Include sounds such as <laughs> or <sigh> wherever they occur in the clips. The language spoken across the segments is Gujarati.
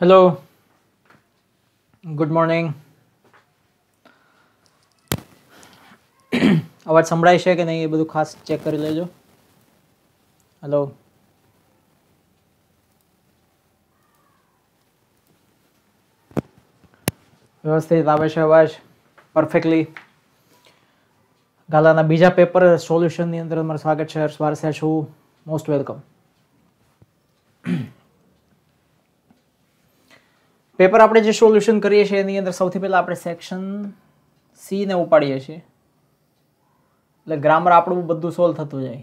Hello. ગુડ મોર્નિંગ <clears throat> અવાજ સંભળાય છે કે નહીં એ બધું ખાસ ચેક કરી લેજો હેલો વ્યવસ્થિત આવે છે અવાજ પરફેક્ટલી ગાલાના બીજા પેપર સોલ્યુશનની અંદર તમારું સ્વાગત છે હર્ષ વારસે છું મોસ્ટ વેલકમ પેપર આપણે જે સોલ્યુશન કરીએ છીએ એની અંદર સૌથી પહેલાં આપણે સેક્શન સીને ઉપાડીએ છીએ એટલે ગ્રામર આપણું બધું સોલ્વ થતું જાય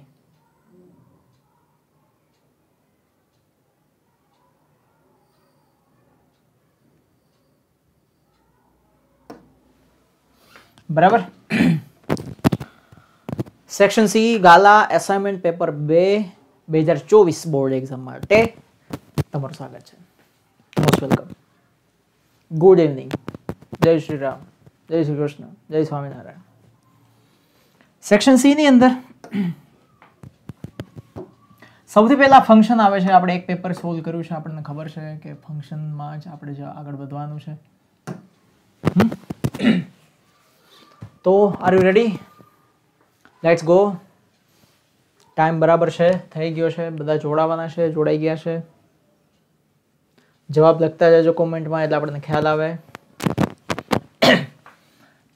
બરાબર સેક્શન સી ગાલા એસાઇનમેન્ટ પેપર બે બે હજાર ચોવીસ બોર્ડ એક્ઝામ માટે તમારું સ્વાગત છે મોસ્ટ વેલકમ ગુડ ઇવનિંગ જય શ્રી રામ જય શ્રી કૃષ્ણ જય સ્વામિનારાયણ સેક્શન સી ની અંદર સૌથી પહેલાં ફંક્શન આવે છે આપણે એક પેપર સોલ્વ કર્યું છે આપણને ખબર છે કે ફંક્શનમાં જ આપણે જે આગળ વધવાનું છે તો are you ready let's go time બરાબર છે થઈ ગયો છે બધા જોડાવાના છે જોડાઈ ગયા છે જવાબ લખતા જજો કોમેન્ટમાં એટલે આપણને ખ્યાલ આવે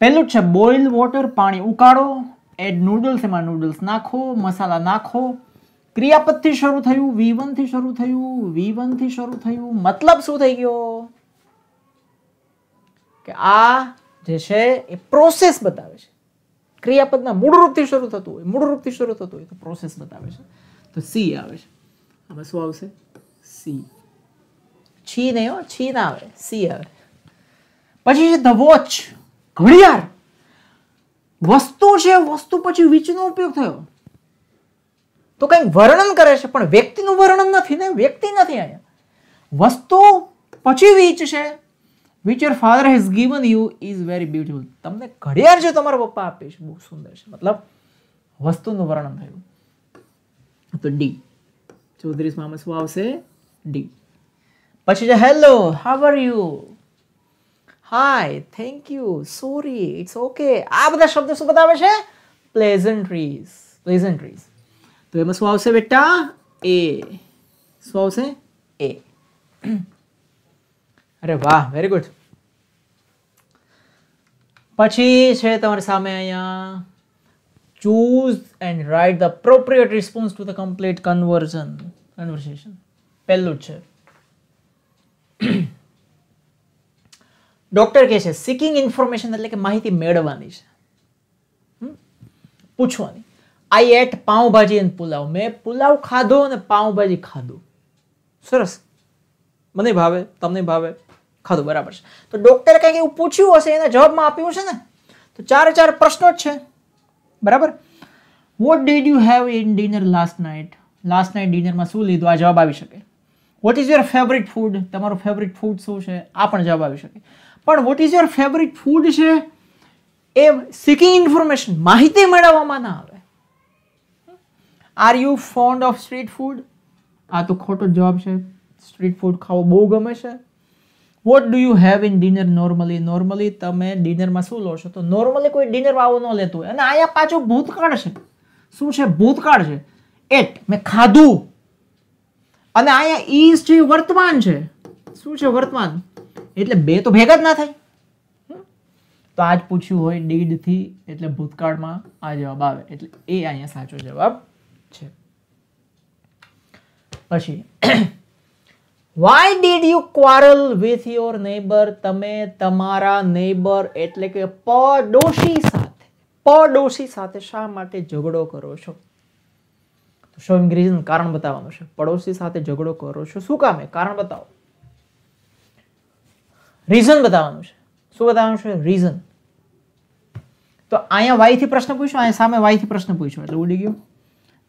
પહેલું છે બોઇલ વોટર પાણી ઉકાળો એડ નૂડલ્સ એમાં નૂડલ્સ નાખો મસાલા નાખો ક્રિયાપદથી શરૂ થયું વી થી શરૂ થયું વી થી શરૂ થયું મતલબ શું થઈ ગયો કે આ જે છે એ પ્રોસેસ બતાવે છે ક્રિયાપદના મૂળ રૂપથી શરૂ થતું હોય મૂળ રૂપથી શરૂ થતું હોય તો પ્રોસેસ બતાવે છે તો સી આવે છે આમાં શું આવશે સી છી નહીં હો છી ના આવે સી આવે પછી છે ધ વોચ ઘડિયાળ વસ્તુ છે વસ્તુ પછી વીચનો ઉપયોગ થયો તો કંઈક વર્ણન કરે છે પણ વ્યક્તિનું વર્ણન નથી ને વ્યક્તિ નથી અહીંયા વસ્તુ પછી વીચ છે which your father has given you is very beautiful તમને ઘડિયાળ જે તમારા પપ્પા આપે છે બહુ સુંદર છે મતલબ વસ્તુનું વર્ણન થયું તો ડી ચોત્રીસમાં શું આવશે D But she said, hello, how are you? Hi, thank you, sorry, it's okay. આ બધા શબ્દો શું બતાવે છે pleasantries, pleasantries. તો એમાં શું આવશે બેટા એ શું આવશે એ અરે વાહ વેરી ગુડ પછી છે તમારી સામે અહીંયા choose and write the appropriate response to the complete conversion conversation પહેલું છે ડોક્ટર કહે છે સિકિંગ ઇન્ફોર્મેશન એટલે કે માહિતી મેળવવાની છે પૂછવાની I ate pav bhaji and pulao મેં પુલાવ ખાધો અને પાઉંભાજી ખાધું સરસ મને ભાવે તમને ભાવે ખાધું બરાબર છે તો ડૉક્ટર કંઈક એવું પૂછ્યું હશે એના જવાબમાં આપ્યું છે ને તો ચાર ચાર પ્રશ્નો જ છે બરાબર what did you have in dinner last night last night ડિનરમાં શું લીધું આ જવાબ આવી શકે what is your favourite food તમારું ફેવરિટ ફૂડ શું છે આ પણ જવાબ આવી શકે પણ what is your favourite food છે એ સિકિંગ ઇન્ફોર્મેશન માહિતી મેળવવામાં ના આવે are you fond of street food આ તો ખોટો જવાબ છે સ્ટ્રીટ ફૂડ ખાવો બહુ ગમે છે what do you have in dinner normally normally તમે ડિનરમાં શું લો છો તો નોર્મલી કોઈ ડિનર આવું ન લેતું હોય અને અહીંયા પાછું ભૂતકાળ છે શું છે ભૂતકાળ છે એટ મેં ખાધું અને અહીંયા ઇઝ જે વર્તમાન છે શું છે વર્તમાન એટલે બે તો ભેગા જ ના થાય તો આજ પૂછ્યું હોય ડીડથી એટલે ભૂતકાળમાં આ જવાબ આવે એટલે એ અહીંયા સાચો જવાબ છે પછી why did you quarrel with your neighbour તમે તમારા નેબર એટલે કે પડોશી સાથે પડોશી સાથે શા માટે ઝઘડો કરો છો તો રીઝન કારણ બતાવવાનું છે પડોશી સાથે ઝઘડો કરો છો શું કામે કારણ બતાવો રીઝન બતાવવાનું છે શું બતાવવાનું છે રીઝન તો અહીંયા થી પ્રશ્ન પૂછ્યો અહીંયા સામે વાય થી પ્રશ્ન પૂછ્યો એટલે ઉડી ગયો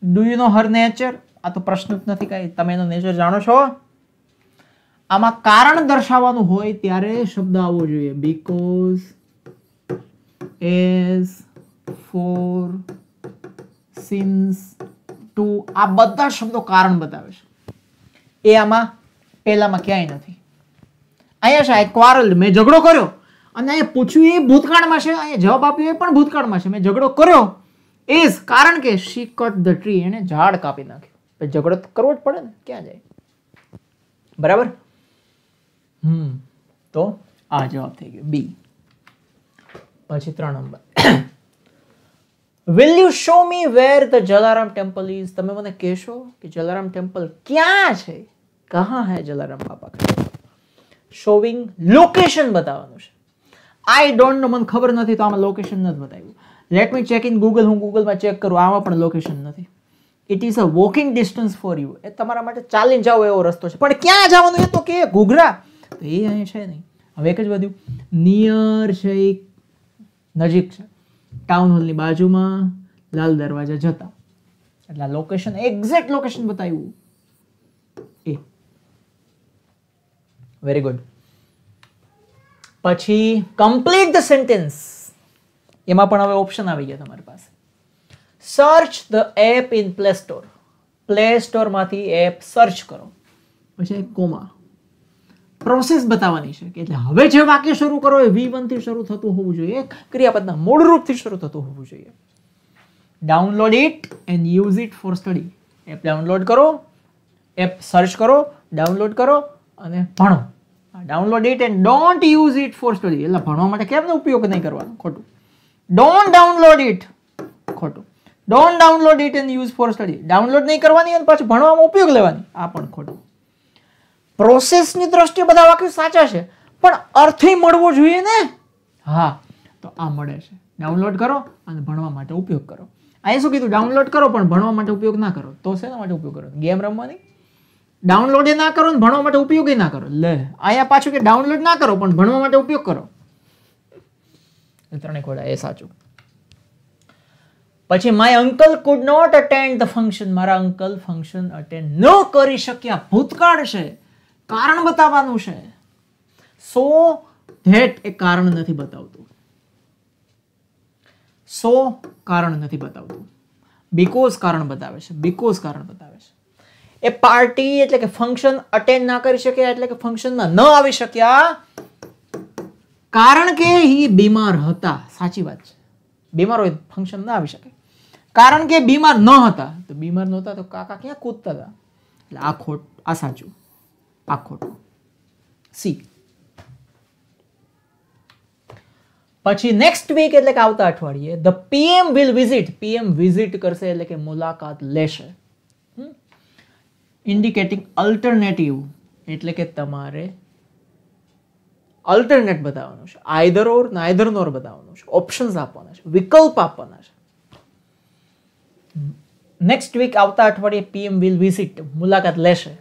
do you know her nature આ તો પ્રશ્ન જ નથી કાંઈ તમે એનો નેચર જાણો છો આમાં કારણ દર્શાવવાનું હોય ત્યારે શબ્દ આવવો જોઈએ because as for since to આ બધા શબ્દો કારણ બતાવે છે એ આમાં પહેલામાં ક્યાંય નથી અહીંયા શાયદ ક્વારલ મેં ઝઘડો કર્યો અને અહીંયા પૂછ્યું એ ભૂતકાળમાં છે અહીંયા જવાબ આપ્યો એ પણ ભૂતકાળમાં છે મેં ઝઘડો કર્યો એઝ કારણ કે શી કટ ધ ટ્રી એને ઝાડ કાપી નાખ્યું ઝઘડો તો કરવો જ પડે ને ક્યાં જાય બરાબર હમ તો આ જવાબ થઈ ગયો બી પછી ત્રણ number will you show me where the Jalaram temple is તમે મને કહેશો કે જલારામ ટેમ્પલ ક્યાં છે કહા હે જલારામ બાપા શોવિંગ લોકેશન બતાવવાનું છે આઈ ડોન્ટ નો મને ખબર નથી તો આમાં લોકેશન નથી બતાવ્યું let me check in Google હું ગૂગલમાં ચેક કરું આમાં પણ લોકેશન નથી it is a walking distance for you એ તમારા માટે ચાલીને જાઓ એવો રસ્તો છે પણ ક્યાં જવાનું એ તો કે ઘૂઘરા તો એ અહીં છે નહીં હવે એક જ વધ્યું નિયર છે નજીક છે ટાઉન હોલની બાજુમાં લાલ દરવાજા જતા એટલે લોકેશન એક્ઝેક્ટ લોકેશન બતાવ્યું એ વેરી ગુડ પછી કમ્પ્લીટ ધ સેન્ટેન્સ એમાં પણ હવે ઓપ્શન આવી ગયા તમારી પાસે search the app in Play Store Play સ્ટોરમાંથી એપ સર્ચ કરો પછી કોમા પ્રોસેસ બતાવવાની છે કે એટલે હવે જે વાક્ય શરૂ કરો એ વી વનથી શરૂ થતું હોવું જોઈએ ક્રિયાપદના મૂળ રૂપથી શરૂ થતું હોવું જોઈએ download it and use it for study app download કરો એપ સર્ચ કરો ડાઉનલોડ કરો અને ભણો download it and don't use it for study એટલે ભણવા માટે કેમનો ઉપયોગ નહીં કરવાનો ખોટું ડોન્ટ ડાઉનલોડ ઇટ ખોટું don't download it and use for study download નહીં કરવાની અને પાછું ભણવામાં ઉપયોગ લેવાની આ પણ ખોટું પ્રોસેસની દ્રષ્ટિએ બધા વાક્યો સાચા છે પણ અર્થે મળવો જોઈએ ને હા તો આ મળે છે ડાઉનલોડ કરો અને ભણવા માટે ઉપયોગ કરો અહીં શું કીધું ડાઉનલોડ કરો પણ ભણવા માટે ઉપયોગ ના કરો તો શેના માટે ઉપયોગ કરો ગેમ રમવાની ડાઉનલોડ ના કરો ને ભણવા માટે ઉપયોગ ના કરો લે અહીંયા પાછું કે ડાઉનલોડ ના કરો પણ ભણવા માટે ઉપયોગ કરો ત્રણેય ખોડા એ સાચું પછી my uncle could not attend the function મારા અંકલ ફંક્શન અટેન્ડ ન કરી શક્યા ભૂતકાળ છે કારણ બતાવવાનું છે સો ધેટ એ કારણ નથી બતાવતું સો કારણ નથી બતાવતું બીકોઝ કારણ બતાવે છે બીકોઝ કારણ બતાવે છે એ પાર્ટી એટલે કે ફંક્શન અટેન્ડ ના કરી શક્યા એટલે કે ફંક્શનમાં ન આવી શક્યા કારણ કે હી બીમાર હતા સાચી વાત છે બીમાર હોય ફંક્શન ના આવી શકે કારણ કે બીમાર ન હતા તો બીમાર નહોતા તો કાકા ક્યાં કૂદતા હતા એટલે આ ખોટ આ સાચું આ સી પછી નેક્સ્ટ વીક એટલે કે આવતા અઠવાડિયે the PM will visit PM visit કરશે એટલે કે મુલાકાત લેશે ઇન્ડિકેટિંગ અલ્ટરનેટિવ એટલે કે તમારે અલ્ટરનેટ બતાવવાનું છે આઈધર ઓર નાઈધર નોર બતાવવાનું છે ઓપ્શન્સ આપવાના છે વિકલ્પ આપવાના છે નેક્સ્ટ વીક આવતા અઠવાડિયે પીએમ વિલ વિઝિટ મુલાકાત લેશે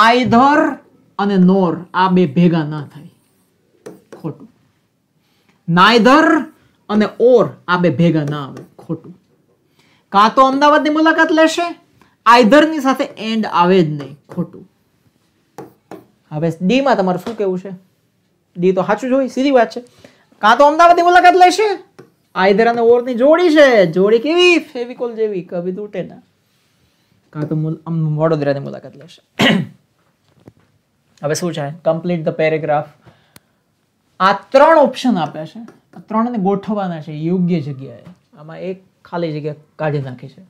આઈધર અને નોર આ બે ભેગા ના થાય ખોટું નાયધર અને ઓર આ બે ભેગા ના આવે ખોટું કાં તો અમદાવાદની મુલાકાત લેશે આઈધરની સાથે એન્ડ આવે જ નહીં ખોટું હવે ડીમાં તમારે શું કેવું છે ડી તો સાચું જ હોય સીધી વાત છે કાં તો અમદાવાદની મુલાકાત લેશે આઈધર અને ઓરની જોડી છે જોડી કેવી ફેવિકોલ જેવી કવિ તૂટે ના કાં તો વડોદરાની મુલાકાત લેશે હવે શું છે કમ્પ્લીટ ધ પેરેગ્રાફ આ ત્રણ ઓપ્શન આપ્યા છે આ ત્રણને ગોઠવવાના છે યોગ્ય જગ્યાએ આમાં એક ખાલી જગ્યા કાઢી નાખી છે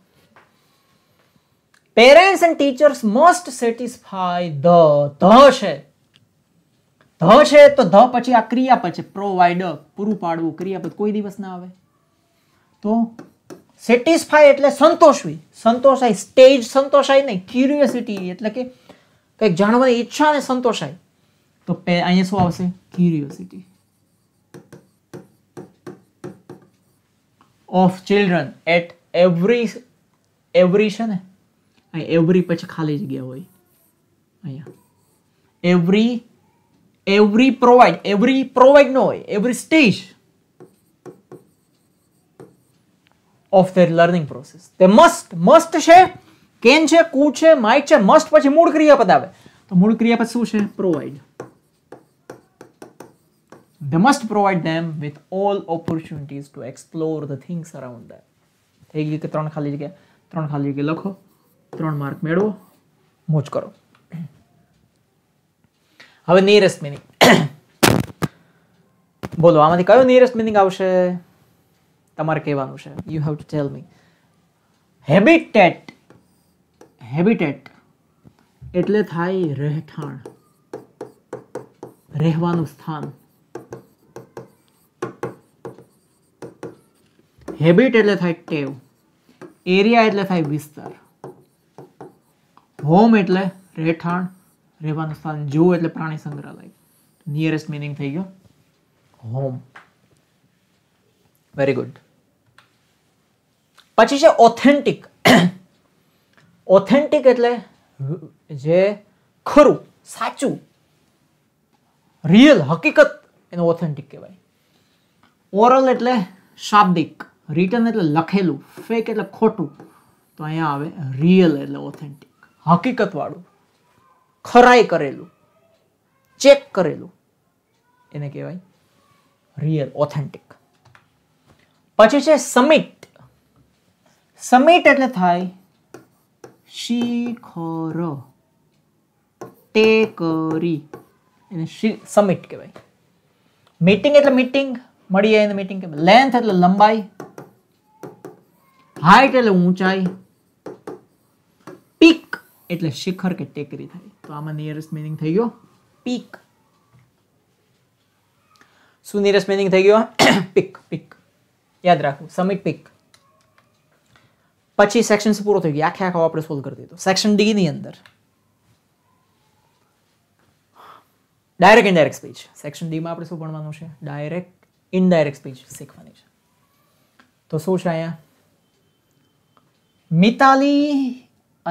parents and teachers most satisfy the the છે ધ છે તો ધ પછી આ ક્રિયાપદ છે પ્રોવાઈડર પૂરું પાડવું ક્રિયાપદ કોઈ દિવસ ના આવે તો સેટિસ્ફાય એટલે સંતોષવી સંતોષાય સ્ટેજ સંતોષાય નહીં ક્યુરિયોસિટી એટલે કે કંઈક જાણવાની ઈચ્છા સંતોષાય તો અહીંયા શું આવશે curiosity of children at every every છે ને અહીં એવરી પછી ખાલી જગ્યા હોય અહીંયા every every provide every provide નો હોય every stage of their learning process તે મસ્ટ મસ્ટ છે કેન છે કુ છે માઇટ છે મસ્ટ પછી મૂળ ક્રિયાપદ આવે તો મૂળ ક્રિયાપદ શું છે provide the must provide them with all opportunities to explore the things around them થઈ ગયું કે ત્રણ ખાલી જગ્યા ત્રણ ખાલી જગ્યા લખો ત્રણ માર્ક મેળવો મોજ કરો હવે નિયરેસ્ટ મિનિંગ <coughs> બોલો આમાંથી કયો નિયરેસ્ટ મિનિંગ આવશે તમારે કહેવાનું છે you have to tell me habitat habitat એટલે થાય રહેઠાણ રહેવાનું સ્થાન હેબિટ એટલે થાય ટેવ એરિયા એટલે થાય વિસ્તાર હોમ એટલે રહેઠાણ રહેવાનું સ્થાન જૂ એટલે પ્રાણી સંગ્રહાલય નિયરેસ્ટ મિનિંગ થઈ ગયો હોમ વેરી ગુડ પછી છે ઓથેન્ટિક ઓથેન્ટિક એટલે જે ખરું સાચું રિયલ હકીકત એનું ઓથેન્ટિક કહેવાય ઓરલ એટલે શાબ્દિક રિટર્ન એટલે લખેલું ફેક એટલે ખોટું તો અહીંયા આવે રિયલ એટલે ઓથેન્ટિક હકીકતવાળું ખરાઈ કરેલું ચેક કરેલું એને કહેવાય રિયલ ઓથેન્ટિક પછી છે સમિટ સમિટ એટલે થાય શિખર ટેકરી કરી એને સમિટ કહેવાય મીટિંગ એટલે મીટિંગ મળીએ એને મીટિંગ કહેવાય લેન્થ એટલે લંબાઈ હાઈટ એટલે ઊંચાઈ પીક એટલે શિખર કે ટેકરી થાય તો આમાં નિયરેસ્ટ મીનિંગ થઈ ગયો પીક શું નિયરેસ્ટ મીનિંગ થઈ ગયો પીક પીક યાદ રાખવું સમિટ પીક પછી સેક્શન પૂરો થઈ ગયો આખે આખો આપણે સોલ્વ કરી દીધો સેક્શન ડી ની અંદર ડાયરેક્ટ ઇનડાયરેક્ટ સ્પીચ સેક્શન ડીમાં આપણે શું ભણવાનું છે ડાયરેક્ટ ઇનડાયરેક્ટ સ્પીચ શીખવાની છે તો શું છે અહીંયા મિતાલી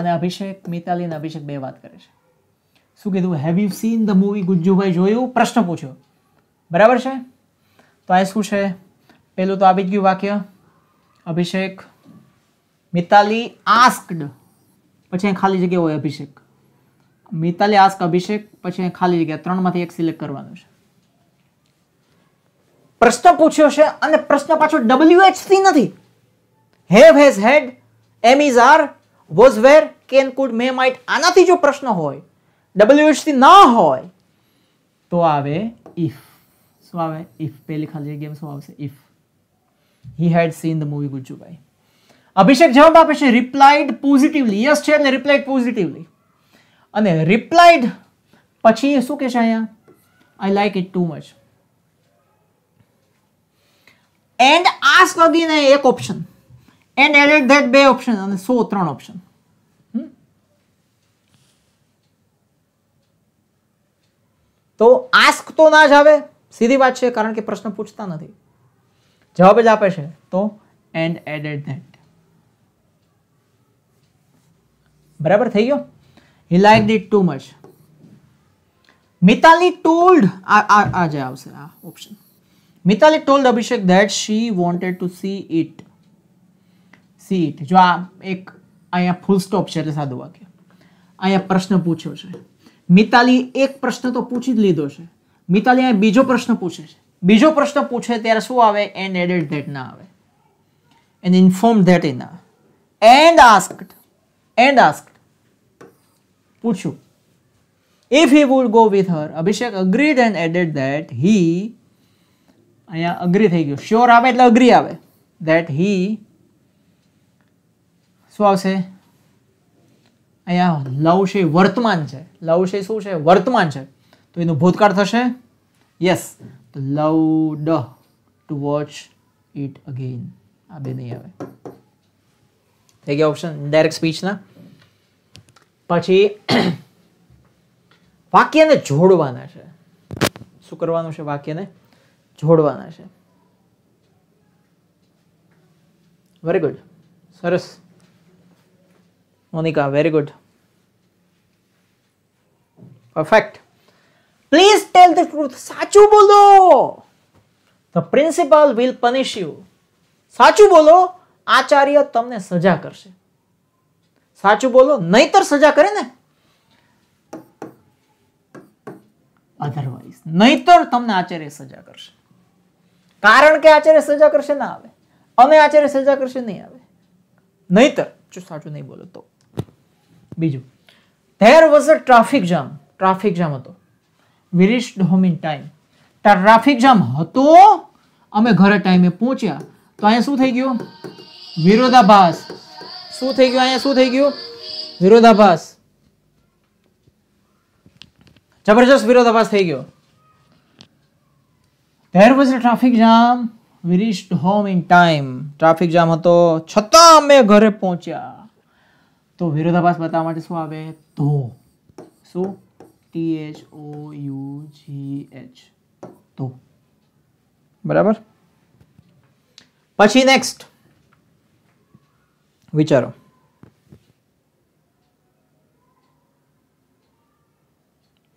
અને અભિષેક મિતાલી અને અભિષેક બે વાત કરે છે શું કીધું have you seen the movie Gujjubhai જોયું પ્રશ્ન પૂછ્યો બરાબર છે તો અહીંયા શું છે પેલું તો આવી જ ગયું વાક્ય અભિષેક મિતાલી આસ્કડ પછી અહીં ખાલી જગ્યા હોય અભિષેક મિતાલી આસ્ક અભિષેક પછી અહીં ખાલી જગ્યા ત્રણમાંથી એક સિલેક્ટ કરવાનું છે પ્રશ્ન પૂછ્યો છે અને પ્રશ્ન પાછો ડબલ્યુએચ થી નથી have has had am is are was were can could may might આનાથી જો પ્રશ્ન હોય ડબલ્યુએચસી ન હોય તો આવે ઇફ શું આવે ઇફ પેલી ખાલી જગ્યામાં શું આવશે if he had seen the movie Gujjubhai Abhishek જવાબ આપે છે રિપ્લાઇડ પોઝિટિવલી યસ છે એટલે રિપ્લાઇડ પોઝિટિવલી અને રિપ્લાઇડ પછી શું કહેશે અહીંયા I like it too much and આ લગીને એક ઓપ્શન એન્ડ એડેડ ધેટ બે ઓપ્શન અને સો ત્રણ ઓપ્શન તો આસ્ક તો ના જ આવે સીધી વાત છે કારણ કે પ્રશ્ન પૂછતા નથી જવાબ જ આપે છે તો એન્ડ એડેડ ધેટ बराबर થઈ ગયો he liked it too much Mitali told આ આ આ જાય આવશે આ option Mitali told Abhishek that she wanted to see it see it જો આ એક આયા ফুল સ્ટોપ છે એટલે સાદો વાક્ય આયા પ્રશ્ન પૂછ્યો છે मिताली એક પ્રશ્ન તો પૂછી જ લીધો છે मिताली આ બીજો પ્રશ્ન પૂછે છે બીજો પ્રશ્ન પૂછે ત્યારે શું આવે એ એડેડ ધેટ ના આવે and informed that and asked and asked પૂછ્યું if he would go with her Abhishek agreed and added that he અહીંયા અગ્રી થઈ ગયું શ્યોર આવે એટલે અગ્રી આવે ધેટ હી શું આવશે અહીંયા લવ છે વર્તમાન છે લવ શે શું છે વર્તમાન છે તો એનું ભૂતકાળ થશે યસ લવ ડ ટુ વોચ ઇટ અગેન આ બે નહીં આવે થઈ ગયા ઓપ્શન ડાયરેક્ટ સ્પીચના પછી <clears throat> વાક્યને જોડવાના છે શું કરવાનું છે વાક્યને જોડવાના છે વેરી ગુડ સરસ Monika very good perfect please tell the truth સાચું બોલો the principal will punish you સાચું બોલો આચાર્ય તમને સજા કરશે સાચું બોલો નહીતર સજા કરે ને અધરવાઇઝ નહીતર તમને આચાર્ય સજા કરશે કારણ કે આચાર્ય સજા કરશે ના આવે અમે આચાર્ય સજા કરશે નહીં આવે નહીતર જો સાચું નહીં બોલો તો બીજું there was a traffic jam traffic jam હતો we reach we reach in time traffic jam હતો અમે ઘરે ટાઈમે પહોંચ્યા તો અહીંયા શું થઈ ગયું વિરોધાભાસ શું થઈ ગયું અહી શું થઈ ગયું વિરોધાવાસ જબરજસ્ત વિરોધાવાસ થઈ ગયું there was traffic jam we reached home in time traffic jam હતો છતાં મેં ઘરે પહોંચ્યા તો વિરોધાવાસ બતાવવા માટે શું આવે દો સ ટ એ ઓ યુ જી એચ તો બરાબર પછી નેક્સ્ટ વિચારો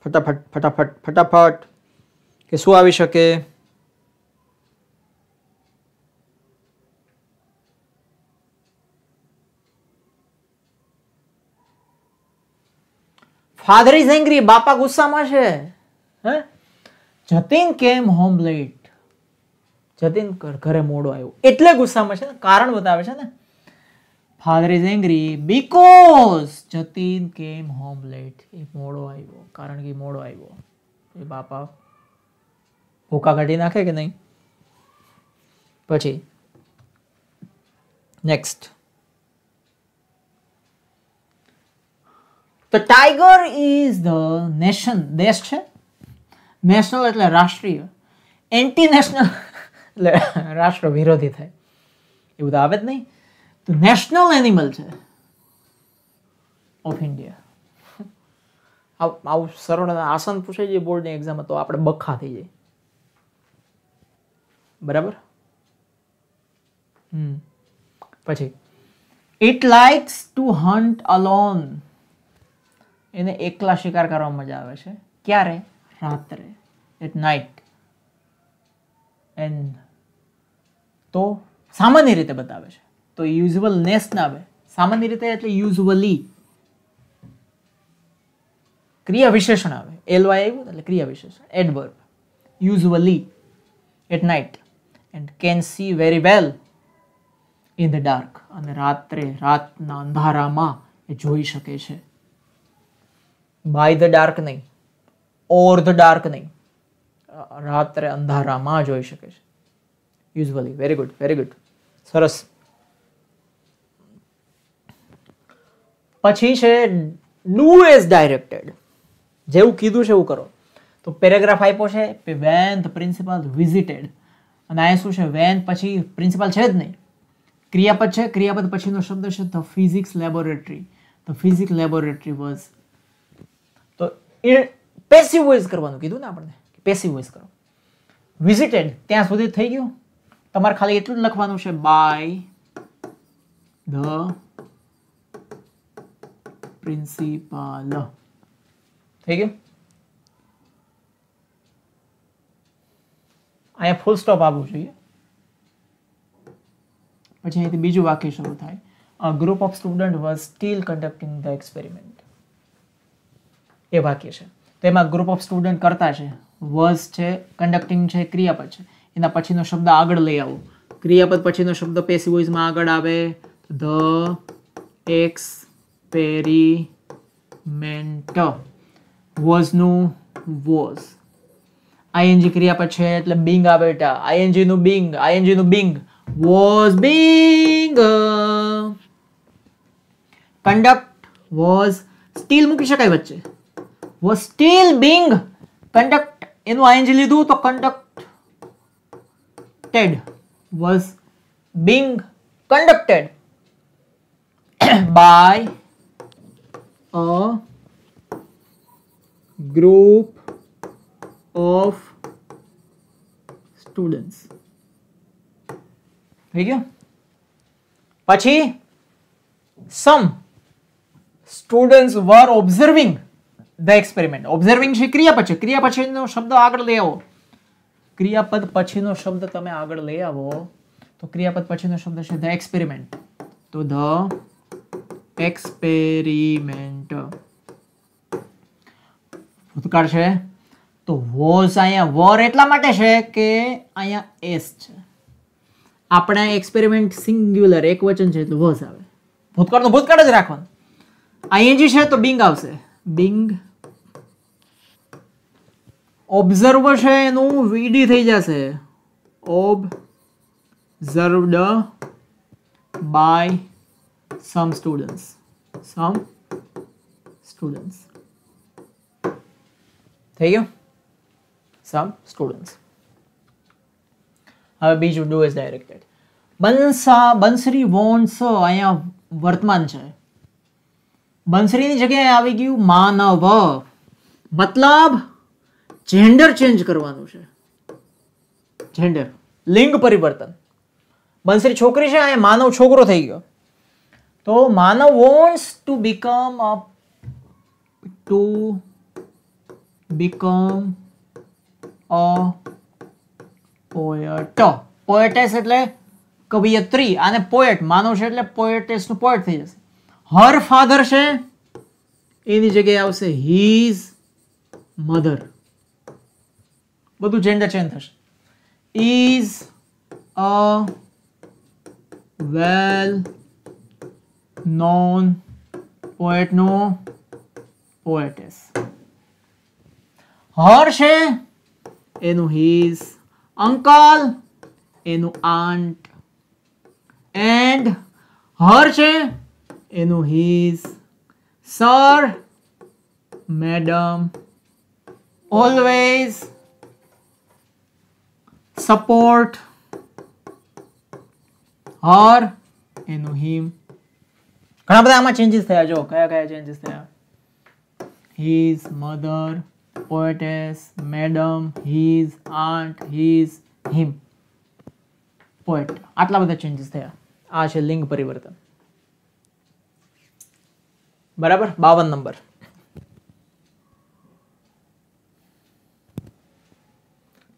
ફટાફટ ફટાફટ ફટાફટ કે શું આવી શકે ફાધર ઇઝ એંગ્રી બાપા ગુસ્સામાં છે હે Jatin came home late Jatin ઘરે મોડો આવ્યો એટલે ગુસ્સામાં છે કારણ બતાવે છે ને father is angry because Jatin came home late એ મોડો આવ્યો કારણ કે મોડો આવ્યો એ બાપા ભૂકા કાઢી નાખે કે નહીં પછી નેક્સ્ટ તો ટાઈગર ઇઝ ધ નેશન દેશ છે નેશનલ એટલે રાષ્ટ્રીય એન્ટી નેશનલ <laughs> એટલે રાષ્ટ્ર વિરોધી થાય એવું તો આવે જ નહીં તો નેશનલ એનિમલ છે ઓફ ઇન્ડિયા આવું સરળ આસન પૂછાય જે બોર્ડની એક્ઝામ તો આપણે બખા થઈ જાય બરાબર હમ પછી it likes to hunt alone એને એકલા શિકાર કરવા મજા આવે છે ક્યારે રાત્રે એટ નાઇટ એન્ડ તો સામાન્ય રીતે બતાવે છે તો યુઝ્યુઅલ નેસ ના આવે સામાન્ય રીતે એટલે યુઝ્યુઅલી ક્રિયા વિશેષણ આવે એલ વાય આવ્યું એટલે ક્રિયા વિશેષણ adverb usually at night and can see very well in the dark અને રાત્રે રાતના અંધારામાં એ જોઈ શકે છે બાય ધ ડાર્ક નહીં ઓર ધ ડાર્ક નહીં રાત્રે અંધારામાં જોઈ શકે છે usually very good very good સરસ પછી છે ડુ એઝ ડાયરેક્ટેડ જેવું કીધું છે એવું કરો તો પેરેગ્રાફ આપ્યો છે વેન ધ પ્રિન્સિપાલ વિઝિટેડ અને આ શું છે વેન પછી પ્રિન્સિપાલ છે જ નહીં ક્રિયાપદ છે ક્રિયાપદ પછીનો શબ્દ છે the physics laboratory the physic laboratory was તો એ પેસિવ વોઇસ કરવાનું કીધું ને આપણને પેસિવ વોઇસ કરો વિઝિટેડ ત્યાં સુધી થઈ ગયું તમારે ખાલી એટલું જ લખવાનું છે બાય ધ પ્રિન્સિપાલ થઈ ગયું અહીંયા ફૂલ સ્ટોપ આપવું જોઈએ પછી અહીંથી બીજું વાક્ય શરૂ થાય a group of student was still conducting the experiment એ વાક્ય છે તો એમાં ગ્રુપ ઓફ સ્ટુડન્ટ કરતા છે વોઝ છે કન્ડક્ટિંગ છે ક્રિયાપદ છે એના પછીનો શબ્દ આગળ લઈ આવો ક્રિયાપદ પછીનો શબ્દ પેસિવ વોઇસમાં આગળ આવે ધ એક્સ એક્સપેરિમેન્ટ વોઝનું વોઝ આઈએનજી ક્રિયા પર છે એટલે બિંગ આવે બેટા આઈએનજી નું બિંગ આઈએનજી નું being was being conduct was still મૂકી શકાય વચ્ચે વોઝ સ્ટીલ બિંગ કન્ડક્ટ એનું આઈએનજી લીધું તો conducted was being conducted by a group of students થઈ ગયું પછી some students were observing the experiment observing છે ક્રિયા પછી ક્રિયા પછીનો શબ્દ આગળ લઈ આવો ક્રિયાપદ પછીનો શબ્દ તમે આગળ લઈ આવો તો ક્રિયાપદ પછીનો શબ્દ છે ધ એક્સપેરિમેન્ટ તો ધ એક્સપેરિમેન્ટ ભૂતકાળ છે તો વોઝ અહીંયા વોર એટલા માટે છે કે અહીંયા એસ છે આપણે એક્સપેરિમેન્ટ સિંગ્યુલર એક વચન છે એટલે વોઝ આવે ભૂતકાળ તો ભૂતકાળ જ રાખવાનું અહીંયા આઈએનજી છે તો બિંગ આવશે બિંગ ઓબ્ઝર્વ છે એનું વીડી થઈ જશે observed by some students some students થઈ ગયું સમ સ્ટુડન્ટ્સ હવે બીજું ડુ ઇઝ ડાયરેક્ટેડ બંસા બંસરી વોન્ટ્સ અહીંયા વર્તમાન છે બંસરીની જગ્યાએ આવી ગયું માનવ મતલબ જેન્ડર ચેન્જ કરવાનું છે જેન્ડર લિંગ પરિવર્તન બંસરી છોકરી છે અહીંયા માનવ છોકરો થઈ ગયો તો Manav wants to become a to become a poet poetess એટલે કવિયત્રી અને પોયટ માનવ છે એટલે પોએટેસનું પોયટ થઈ જશે હર ફાધર છે એની જગ્યાએ આવશે હિઝ મધર બધું જેન્ડર ચેન્જ થશે is a well non poet no poetess Hershey એનું his uncle એનું aunt and her છે એનું his sir madam always support her એનું him ઘણા બધા આમાં ચેન્જીસ થયા જો કયા કયા ચેન્જીસ થયા his mother poetess madam his aunt his him poet આટલા બધા ચેન્જીસ થયા આ છે લિંગ પરિવર્તન બરાબર બાવન નંબર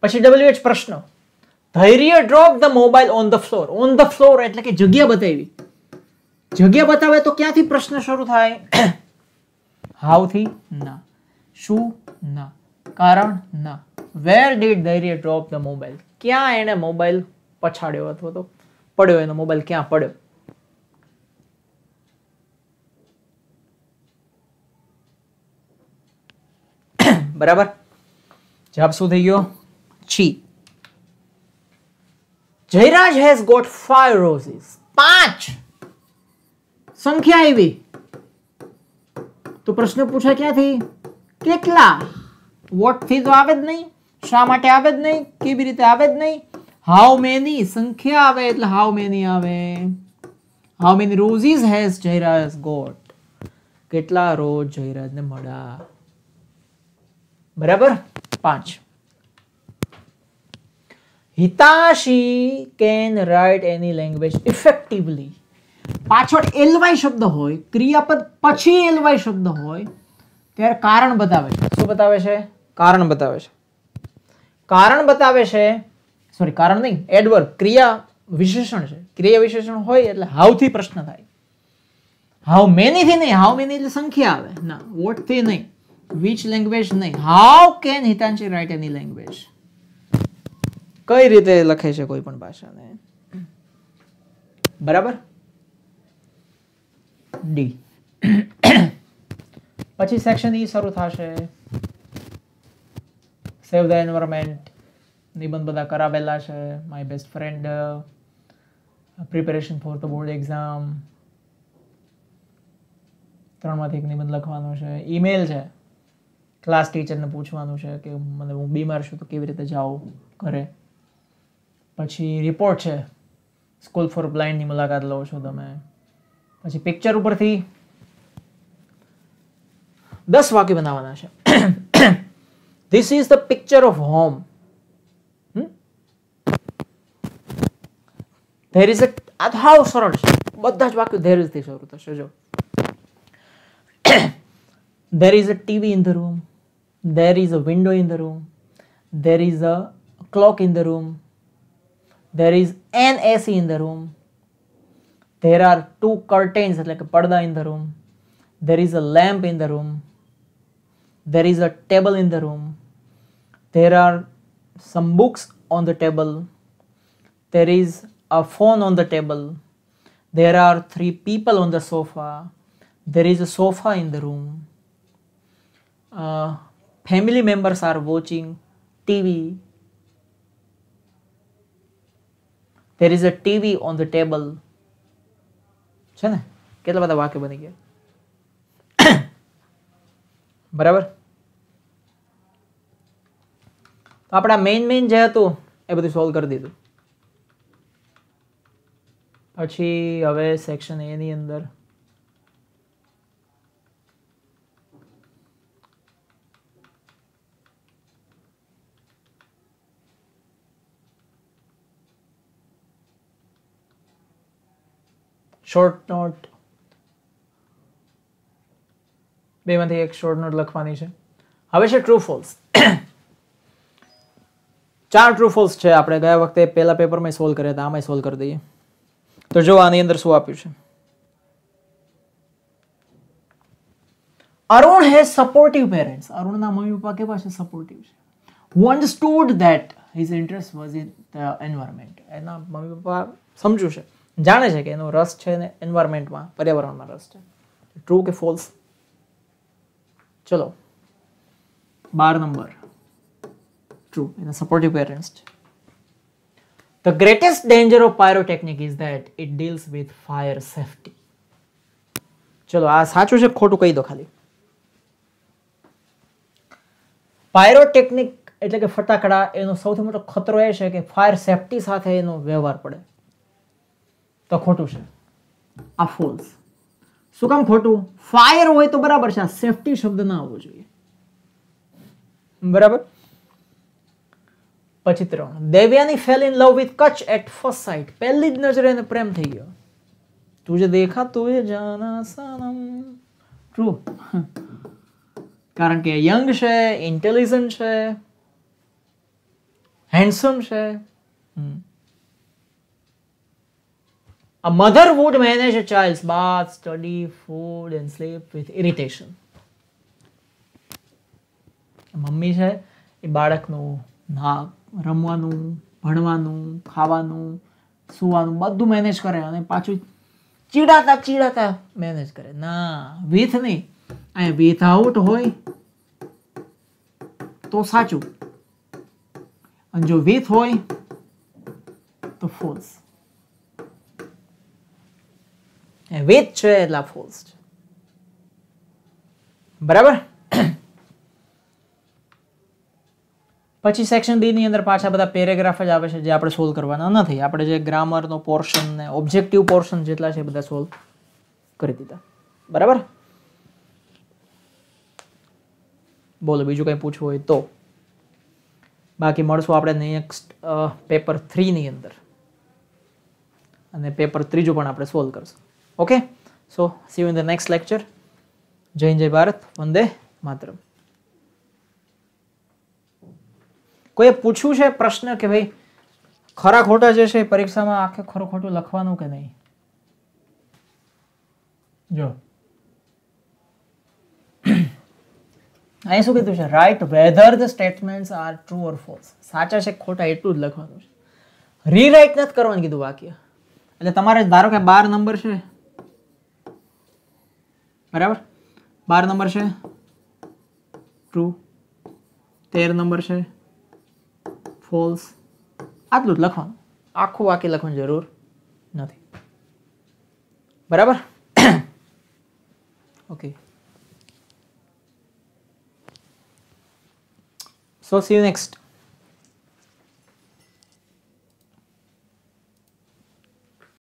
પછી ડબલ્યુ એચ પ્રશ્ન Dhairya drop the mobile on the floor on the floor એટલે કે જગ્યા બતાવી જગ્યા બતાવે તો ક્યાંથી પ્રશ્ન શરૂ થાય હાઉથી ના શું ના કારણ ના where did Dhairya drop the mobile ક્યાં એણે મોબાઈલ પછાડ્યો અથવા તો પડ્યો એનો મોબાઈલ ક્યાં પડ્યો બરાબર જવાબ શું થઈ ગયો છી Jayraj has got five roses પાંચ संख्या एवी तो प्रश्न पूछा क्या थी के वोट थी तो आवेद नहीं शाटे आवेद नहीं के रीते आवेद नहीं हाउ मेनी संख्या आवे हाउ मेनी आवे how many roses has Jayraj got के रोज जयराज ने मड़ा बराबर पांच Hitashi can write any language effectively પાછળ એલવાય શબ્દ હોય ક્રિયાપદ પછી એલવાય શબ્દ હોય ત્યારે કારણ બતાવે છે શું બતાવે છે કારણ બતાવે છે કારણ બતાવે છે સોરી કારણ નહીં એડવર્બ ક્રિયા વિશેષણ છે ક્રિયા વિશેષણ હોય એટલે હાવથી પ્રશ્ન થાય હાવ મેનીથી નહીં હાવ મેની એટલે સંખ્યા આવે ના વોટથી નહીં વિચ લેંગ્વેજ નહીં how can Hitanshi write any language કઈ રીતે લખે છે કોઈ પણ ભાષાને બરાબર ડી <coughs> પછી સેક્શન ઈ e શરૂ થશે સેવ ધ એન્વાયરમેન્ટ નિબંધ બધા કરાવેલા છે my best friend preparation for the board exam ત્રણમાંથી એક નિબંધ લખવાનો છે ઈમેલ છે ક્લાસ ટીચરને પૂછવાનું છે કે મને હું બીમાર છું તો કેવી રીતે જાઉં ઘરે પછી રિપોર્ટ છે સ્કૂલ ફોર બ્લાઇન્ડની મુલાકાત લો છો તમે પછી પિક્ચર ઉપરથી દસ વાક્ય બનાવવાના છે this is the picture of home there is આ તો હાવ સરળ છે બધા જ વાક્યો ધેર ઇઝથી શરૂ થશે જો there is a TV in the room, there is a window in the room, there is a clock in the room, there is an AC in the room, There are two curtains like a parda in the room. There is a lamp in the room. There is a table in the room. There are some books on the table. There is a phone on the table. There are three people on the sofa. There is a sofa in the room. Uh, family members are watching TV. There is a TV on the table. છે ને કેટલા બધા વાક્ય બની ગયા બરાબર તો આપણો મેઈન મેઈન જે હતું એ બધું સોલ્વ કરી દીધું પછી હવે સેક્શન A ની અંદર શોર્ટ નોટ બેમાંથી એક શોર્ટ નોટ લખવાની છે હવે છે ટ્રુ ફોલ્સ <coughs> ચાર ટ્રુ ફોલ્સ છે આપણે ગયા વખતે પહેલા પેપરમાં સોલ્વ કર્યા હતા આમાં સોલ્વ કરી દઈએ તો જો આની અંદર શું આપ્યું છે અરુણ હે સપોર્ટિવ પેરેન્ટ્સ અરુણના મમ્મી પપ્પા કેવા છે સપોર્ટિવ છે who understood that his interest was in the environment એના મમ્મી પપ્પા સમજુ છે જાણે છે કે એનો રસ છે ને એન્વાયરમેન્ટમાં પર્યાવરણમાં રસ છે ટ્રુ કે ફોલ્સ ચલો બાર નંબર ટ્રુ એના સપોર્ટિવ પેરેન્ટ્સ છે The greatest danger of pyrotechnic is that it deals with fire safety. ચલો આ સાચું છે ખોટું કહી દો ખાલી પાયરોટેકનિક એટલે કે ફટાકડા એનો સૌથી મોટો ખતરો એ છે કે ફાયર સેફટી સાથે એનો વ્યવહાર પડે તો ખોટું છે આ ફોલ્સ શું કામ ખોટું ફાયર હોય તો બરાબર છે આ સેફટી શબ્દ ના આવવો જોઈએ બરાબર પછી ત્રણ Devyani fell in love with Kutch at first sight પહેલી જ નજરે એને પ્રેમ થઈ ગયો તુજે દેખા તો એ જાના સનમ ટ્રુ કારણ કે યંગ છે ઇન્ટેલિજન્ટ છે હેન્ડસમ છે હમ A mother would manage a child's bath, study, food and sleep with irritation. મમ્મી છે એ બાળકનું ના રમવાનું ભણવાનું ખાવાનું સુવાનું બધું મેનેજ કરે અને પાછું ચીડાતા ચીડાતા મેનેજ કરે ના વિથ નહીં અહીંયા વિથઆઉટ હોય તો સાચું અને જો વિથ હોય તો ફોલ્સ વેદ છે એટલે ફોલ્સ છે બરાબર પછી સેક્શન ડી ની અંદર પાછા બધા પેરેગ્રાફ જ આવે છે જે આપણે સોલ્વ કરવાના નથી આપણે જે ગ્રામરનો પોર્શન ને ઓબ્જેક્ટિવ પોર્શન જેટલા છે બધા સોલ્વ કરી દીધા બરાબર બોલો બીજું કંઈ પૂછવું હોય તો બાકી મળશું આપણે નેક્સ્ટ પેપર થ્રીની અંદર અને પેપર ત્રીજું પણ આપણે સોલ્વ કરશું Okay. So see you in the next lecture. Jai Jai Bharat, Vande Matram. કોઈએ પૂછ્યું છે પ્રશ્ન કે ભાઈ ખરા ખોટા જે છે પરીક્ષામાં આખે ખરું ખોટું લખવાનું કે નહીં જો અહીં શું કીધું છે write whether the statements are true or false સાચા છે ખોટા એટલું જ લખવાનું છે રીરાઈટ નથી કરવાનું કીધું વાક્ય એટલે તમારે ધારો કે બાર નંબર છે बराबर बार नंबर से ट्रू तेर नंबर से फॉल्स आटल लख आखू वाक्य लख जरूर नहीं बराबर <clears throat> okay so see you next